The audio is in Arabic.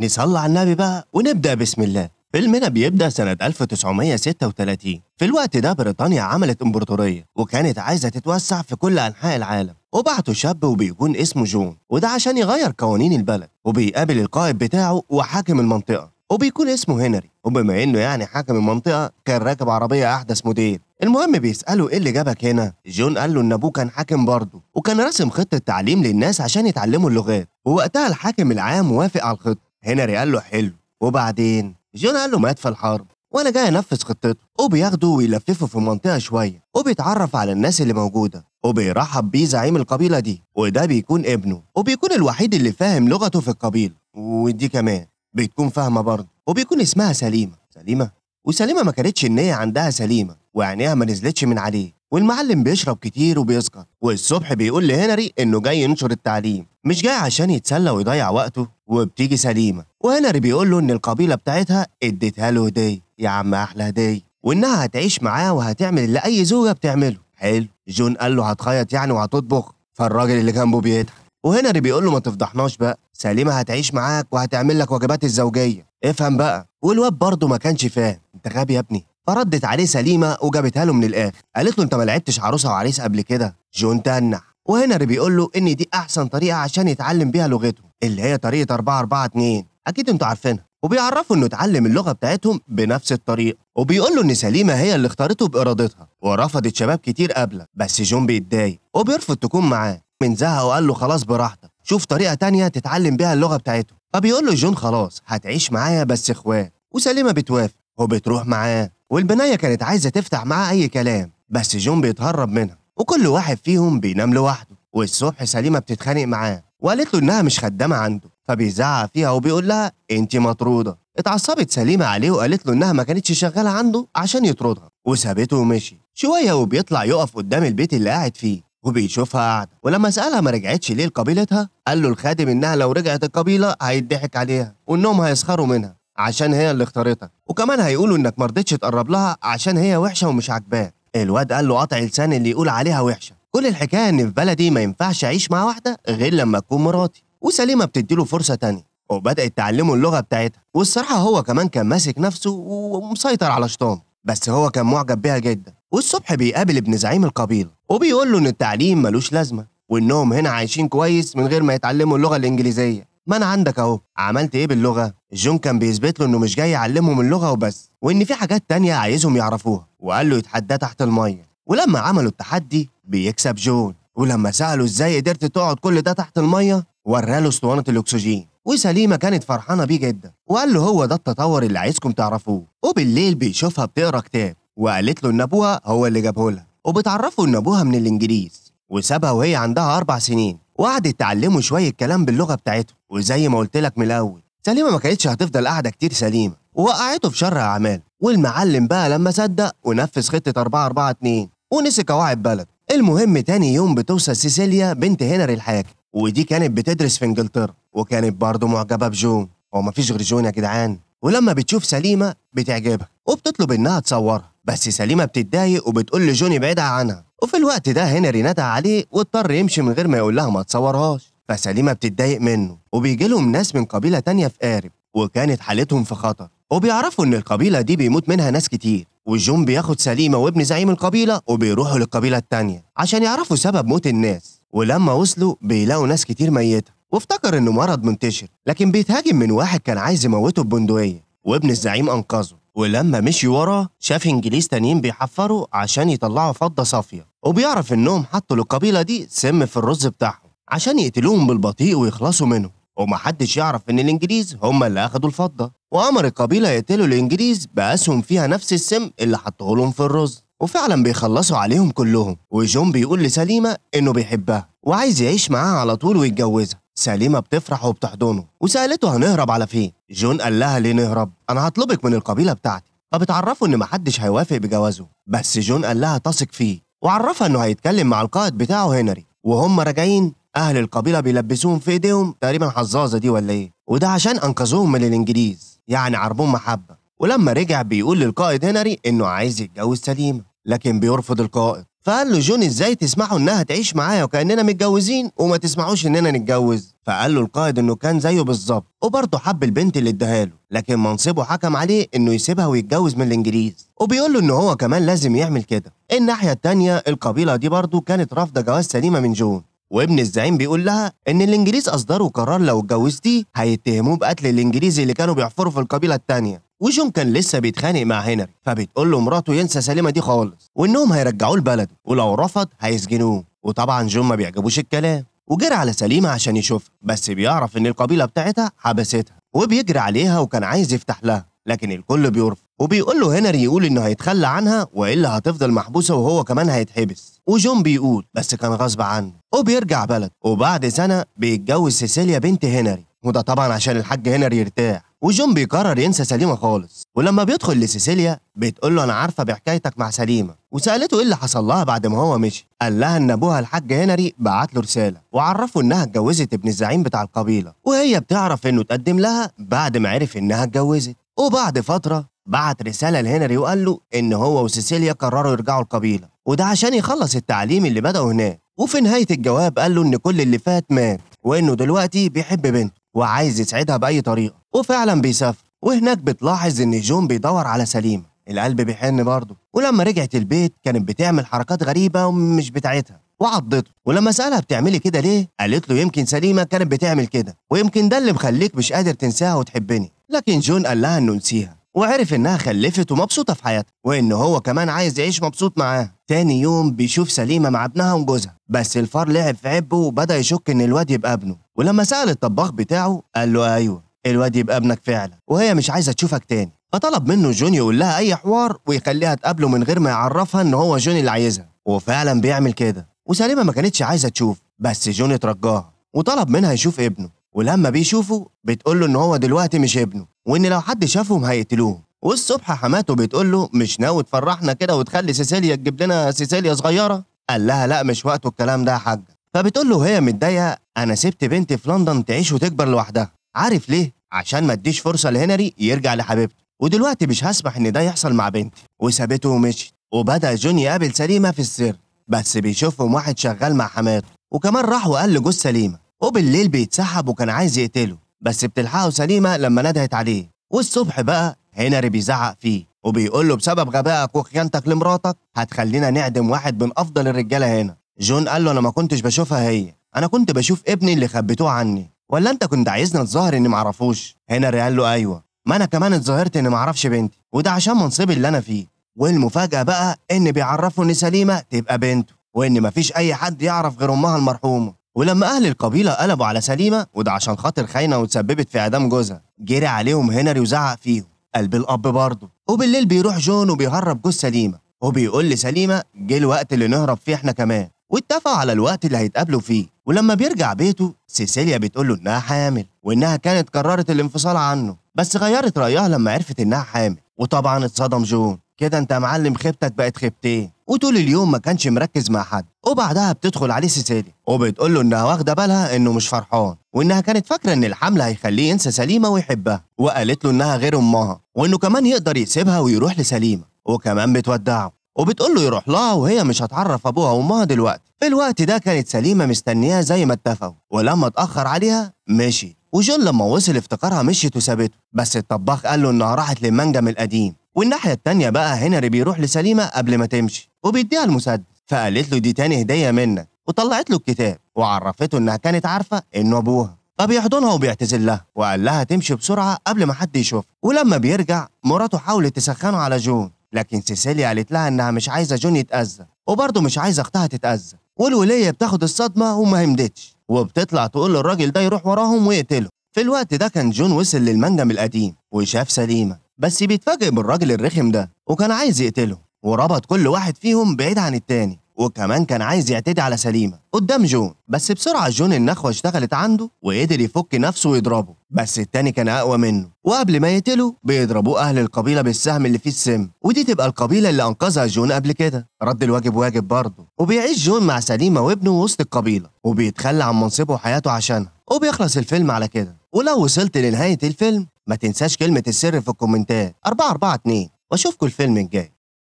نصلي على النبي بقى ونبدأ بسم الله فيلمنا بيبدأ سنة 1936 في الوقت ده بريطانيا عملت امبراطورية وكانت عايزة تتوسع في كل أنحاء العالم وبعتوا شاب وبيكون اسمه جون وده عشان يغير قوانين البلد وبيقابل القائد بتاعه وحاكم المنطقة وبيكون اسمه هنري وبما انه يعني حاكم المنطقة كان راكب عربية أحدث موديل المهم بيسأله إيه اللي جابك هنا؟ جون قال له إن أبوه كان حاكم برضه وكان راسم خطة تعليم للناس عشان يتعلموا اللغات ووقتها الحاكم العام وافق على الخطة هنري قال له حلو وبعدين جون قال له مات في الحرب وانا جاي انفذ خطته وبياخده ويلففه في المنطقه شويه وبيتعرف على الناس اللي موجوده وبيرحب بيه زعيم القبيله دي وده بيكون ابنه وبيكون الوحيد اللي فاهم لغته في القبيله ودي كمان بتكون فاهمه برضه وبيكون اسمها سليمه سليمه وسليمه ما كانتش النيه عندها سليمه وعينيها ما نزلتش من عليه والمعلم بيشرب كتير وبيسكر والصبح بيقول لهنري انه جاي ينشر التعليم مش جاي عشان يتسلى ويضيع وقته وبتيجي سليمه وهنري بيقول له ان القبيله بتاعتها اديتها له هديه يا عم احلى هديه وانها هتعيش معاه وهتعمل اللي اي زوجه بتعمله حلو جون قال له هتخيط يعني وهتطبخ فالراجل اللي جنبه بيضحك وهنري بيقول له ما تفضحناش بقى سليمه هتعيش معاك وهتعمل لك واجبات الزوجيه افهم بقى والواد برضه ما كانش فاهم انت غبي يا ابني فردت عليه سليمه وجابتها له من الاخر قالت له انت ما لعبتش عروسه وعريس قبل كده جون تنح وهنري بيقول له ان دي احسن طريقه عشان يتعلم بيها لغته اللي هي طريقه 4 4 2 اكيد انتوا عارفينها وبيعرفوا انه اتعلم اللغه بتاعتهم بنفس الطريقه وبيقول له ان سليمه هي اللي اختارته بارادتها ورفضت شباب كتير قبله بس جون بيتضايق وبيرفض تكون معاه من زهق وقال له خلاص براحتك شوف طريقه تانية تتعلم بيها اللغه بتاعتهم فبيقول له جون خلاص هتعيش معايا بس اخوات وسليمه بتوافق وبتروح معاه والبنيه كانت عايزه تفتح معاه اي كلام بس جون بيتهرب منها وكل واحد فيهم بينام لوحده والصبح سليمه بتتخانق معاه وقالت له انها مش خدامه عنده فبيزعق فيها وبيقول لها انت مطروده اتعصبت سليمه عليه وقالت له انها ما كانتش شغاله عنده عشان يطردها وسابته ومشي شويه وبيطلع يقف قدام البيت اللي قاعد فيه وبيشوفها قاعده ولما سالها ما رجعتش ليه لقبيلتها قال له الخادم انها لو رجعت القبيله هيضحك عليها وانهم هيسخروا منها عشان هي اللي اختارتها وكمان هيقولوا انك ما تقرب لها عشان هي وحشه ومش عاجباك الواد قال له قطع لسان اللي يقول عليها وحشه كل الحكايه ان في بلدي ما ينفعش اعيش مع واحده غير لما اكون مراتي وسليمه بتديله فرصه تانية وبدات تعلمه اللغه بتاعتها والصراحه هو كمان كان ماسك نفسه ومسيطر على شطانه بس هو كان معجب بيها جدا والصبح بيقابل ابن زعيم القبيله وبيقول له ان التعليم ملوش لازمه وانهم هنا عايشين كويس من غير ما يتعلموا اللغه الانجليزيه ما انا عندك اهو عملت ايه باللغه جون كان بيثبت له انه مش جاي يعلمهم اللغه وبس وان في حاجات تانية عايزهم يعرفوها وقال له يتحدى تحت الميه ولما عملوا التحدي بيكسب جون ولما سألوا ازاي قدرت تقعد كل ده تحت المية وراله اسطوانة الأكسجين وسليمة كانت فرحانة بيه جدا وقال له هو ده التطور اللي عايزكم تعرفوه وبالليل بيشوفها بتقرا كتاب وقالت له إن أبوها هو اللي جابه لها وبتعرفه إن أبوها من الإنجليز وسابها وهي عندها أربع سنين وقعدت تعلمه شوية كلام باللغة بتاعته وزي ما قلت لك من الأول سليمة ما كانتش هتفضل قاعدة كتير سليمة ووقعته في شر اعمال والمعلم بقى لما صدق ونفذ خطة 4 4 2 ونسي قواعد بلده المهم تاني يوم بتوصل سيسيليا بنت هنري الحاكم ودي كانت بتدرس في انجلترا وكانت برضه معجبة بجون هو مفيش غير جون يا جدعان ولما بتشوف سليمة بتعجبها وبتطلب إنها تصورها بس سليمة بتتضايق وبتقول لجون يبعدها عنها وفي الوقت ده هنري ندى عليه واضطر يمشي من غير ما يقول لها ما تصورهاش فسليمة بتتضايق منه وبيجي لهم ناس من قبيلة تانية في قارب وكانت حالتهم في خطر وبيعرفوا ان القبيله دي بيموت منها ناس كتير والجون بياخد سليمه وابن زعيم القبيله وبيروحوا للقبيله التانيه عشان يعرفوا سبب موت الناس ولما وصلوا بيلاقوا ناس كتير ميته وافتكر انه مرض منتشر لكن بيتهاجم من واحد كان عايز يموته ببندقيه وابن الزعيم انقذه ولما مشي وراه شاف انجليز تانيين بيحفروا عشان يطلعوا فضه صافيه وبيعرف انهم حطوا للقبيله دي سم في الرز بتاعهم عشان يقتلوهم بالبطيء ويخلصوا منه ومحدش يعرف ان الانجليز هم اللي اخدوا الفضه وأمر القبيلة يقتلوا الإنجليز بأسهم فيها نفس السم اللي حطه لهم في الرز وفعلا بيخلصوا عليهم كلهم وجون بيقول لسليمة إنه بيحبها وعايز يعيش معاها على طول ويتجوزها سليمة بتفرح وبتحضنه وسألته هنهرب على فين جون قال لها ليه نهرب أنا هطلبك من القبيلة بتاعتي فبتعرفه إن محدش هيوافق بجوازه بس جون قال لها تثق فيه وعرفها إنه هيتكلم مع القائد بتاعه هنري وهم راجعين أهل القبيلة بيلبسوهم في إيديهم تقريبا حظاظة دي ولا إيه وده عشان أنقذوهم من الإنجليز يعني عربون محبة ولما رجع بيقول للقائد هنري إنه عايز يتجوز سليمة لكن بيرفض القائد فقال له جون إزاي تسمحوا إنها تعيش معايا وكأننا متجوزين وما تسمعوش إننا نتجوز فقال له القائد إنه كان زيه بالظبط وبرضه حب البنت اللي اداها له لكن منصبه حكم عليه إنه يسيبها ويتجوز من الإنجليز وبيقول له إن هو كمان لازم يعمل كده الناحية التانية القبيلة دي برضه كانت رافضة جواز سليمة من جون وابن الزعيم بيقول لها ان الانجليز اصدروا قرار لو اتجوزتيه هيتهموه بقتل الانجليزي اللي كانوا بيحفروا في القبيله الثانيه وجون كان لسه بيتخانق مع هنري فبتقول له مراته ينسى سليمه دي خالص وانهم هيرجعوه لبلده ولو رفض هيسجنوه وطبعا جون ما بيعجبوش الكلام وجرى على سليمه عشان يشوفها بس بيعرف ان القبيله بتاعتها حبستها وبيجري عليها وكان عايز يفتح لها لكن الكل بيرفض وبيقول له هنري يقول انه هيتخلى عنها والا هتفضل محبوسه وهو كمان هيتحبس وجون بيقول بس كان غصب عنه وبيرجع بلد وبعد سنة بيتجوز سيسيليا بنت هنري وده طبعا عشان الحاج هنري يرتاح وجون بيقرر ينسى سليمة خالص ولما بيدخل لسيسيليا بتقول له أنا عارفة بحكايتك مع سليمة وسألته إيه اللي حصل لها بعد ما هو مشي قال لها إن أبوها الحاج هنري بعت له رسالة وعرفه إنها اتجوزت ابن الزعيم بتاع القبيلة وهي بتعرف إنه اتقدم لها بعد ما عرف إنها اتجوزت وبعد فترة بعت رسالة لهنري وقال له إن هو وسيسيليا قرروا يرجعوا القبيلة وده عشان يخلص التعليم اللي بدأه هناك وفي نهاية الجواب قال له إن كل اللي فات مات وإنه دلوقتي بيحب بنته وعايز يسعدها بأي طريقة وفعلا بيسافر وهناك بتلاحظ إن جون بيدور على سليمة القلب بيحن برضه ولما رجعت البيت كانت بتعمل حركات غريبة ومش بتاعتها وعضته ولما سألها بتعملي كده ليه قالت له يمكن سليمة كانت بتعمل كده ويمكن ده اللي مخليك مش قادر تنساها وتحبني لكن جون قال لها إنه نسيها وعرف انها خلفت ومبسوطه في حياتها وان هو كمان عايز يعيش مبسوط معاها تاني يوم بيشوف سليمه مع ابنها وجوزها بس الفار لعب في عبه وبدا يشك ان الواد يبقى ابنه ولما سال الطباخ بتاعه قال له ايوه الواد يبقى ابنك فعلا وهي مش عايزه تشوفك تاني فطلب منه جوني يقول لها اي حوار ويخليها تقابله من غير ما يعرفها ان هو جوني اللي عايزها وفعلا بيعمل كده وسليمه ما كانتش عايزه تشوف بس جوني ترجاها وطلب منها يشوف ابنه ولما بيشوفه بتقول له ان هو دلوقتي مش ابنه وإن لو حد شافهم هيقتلوه والصبح حماته بتقول له مش ناوي تفرحنا كده وتخلي سيسيليا تجيب لنا سيسيليا صغيرة قال لها لا مش وقته الكلام ده يا حاج فبتقول له وهي متضايقة أنا سبت بنتي في لندن تعيش وتكبر لوحدها عارف ليه عشان ما اديش فرصة لهنري يرجع لحبيبته ودلوقتي مش هسمح ان ده يحصل مع بنتي وسابته ومشيت وبدا جون يقابل سليمه في السر بس بيشوفهم واحد شغال مع حماته وكمان راح وقال لجوز سليمه وبالليل بيتسحب وكان عايز يقتله بس بتلحقه سليمة لما ندهت عليه والصبح بقى هنري بيزعق فيه وبيقول له بسبب غبائك وخيانتك لمراتك هتخلينا نعدم واحد من افضل الرجاله هنا جون قال له انا ما كنتش بشوفها هي انا كنت بشوف ابني اللي خبيتوه عني ولا انت كنت عايزني اتظاهر اني معرفوش هنري قال له ايوه ما انا كمان اتظاهرت اني معرفش بنتي وده عشان منصبي اللي انا فيه والمفاجاه بقى ان بيعرفوا ان سليمه تبقى بنته وان مفيش اي حد يعرف غير امها المرحومه ولما أهل القبيلة قلبوا على سليمة وده عشان خاطر خاينة وتسببت في إعدام جوزها جري عليهم هنري وزعق فيهم قلب الأب برضه وبالليل بيروح جون وبيهرب جوز سليمة وبيقول لسليمة جه الوقت اللي نهرب فيه إحنا كمان واتفقوا على الوقت اللي هيتقابلوا فيه ولما بيرجع بيته سيسيليا بتقول له إنها حامل وإنها كانت قررت الانفصال عنه بس غيرت رأيها لما عرفت إنها حامل وطبعا اتصدم جون كده انت يا معلم خيبتك بقت خيبتين وطول اليوم ما كانش مركز مع حد وبعدها بتدخل عليه سيسيليا وبتقول له انها واخده بالها انه مش فرحان وانها كانت فاكره ان الحمل هيخليه ينسى سليمه ويحبها وقالت له انها غير امها وانه كمان يقدر يسيبها ويروح لسليمه وكمان بتودعه وبتقول له يروح لها وهي مش هتعرف ابوها وامها دلوقتي في الوقت ده كانت سليمه مستنياه زي ما اتفقوا ولما اتاخر عليها مشي وجون لما وصل افتكرها مشيت وسابته بس الطباخ قال له انها راحت للمنجم القديم والناحية التانية بقى هنري بيروح لسليمة قبل ما تمشي وبيديها المسدس فقالت له دي تاني هدية منك وطلعت له الكتاب وعرفته إنها كانت عارفة إنه أبوها فبيحضنها وبيعتذر لها وقال لها تمشي بسرعة قبل ما حد يشوفها ولما بيرجع مراته حاولت تسخنه على جون لكن سيسيليا قالت لها إنها مش عايزة جون يتأذى وبرضه مش عايزة أختها تتأذى والولية بتاخد الصدمة وما همدتش وبتطلع تقول للراجل ده يروح وراهم ويقتله في الوقت ده كان جون وصل للمنجم القديم وشاف سليمة بس بيتفاجئ بالراجل الرخم ده وكان عايز يقتله وربط كل واحد فيهم بعيد عن التاني وكمان كان عايز يعتدي على سليمة قدام جون بس بسرعة جون النخوة اشتغلت عنده وقدر يفك نفسه ويضربه بس التاني كان أقوى منه وقبل ما يقتله بيضربوه أهل القبيلة بالسهم اللي فيه السم ودي تبقى القبيلة اللي أنقذها جون قبل كده رد الواجب واجب برضه وبيعيش جون مع سليمة وابنه وسط القبيلة وبيتخلى عن منصبه وحياته عشانها وبيخلص الفيلم على كده ولو وصلت لنهاية الفيلم ما تنساش كلمة السر في الكومنتات 442 واشوفكوا الفيلم الجاي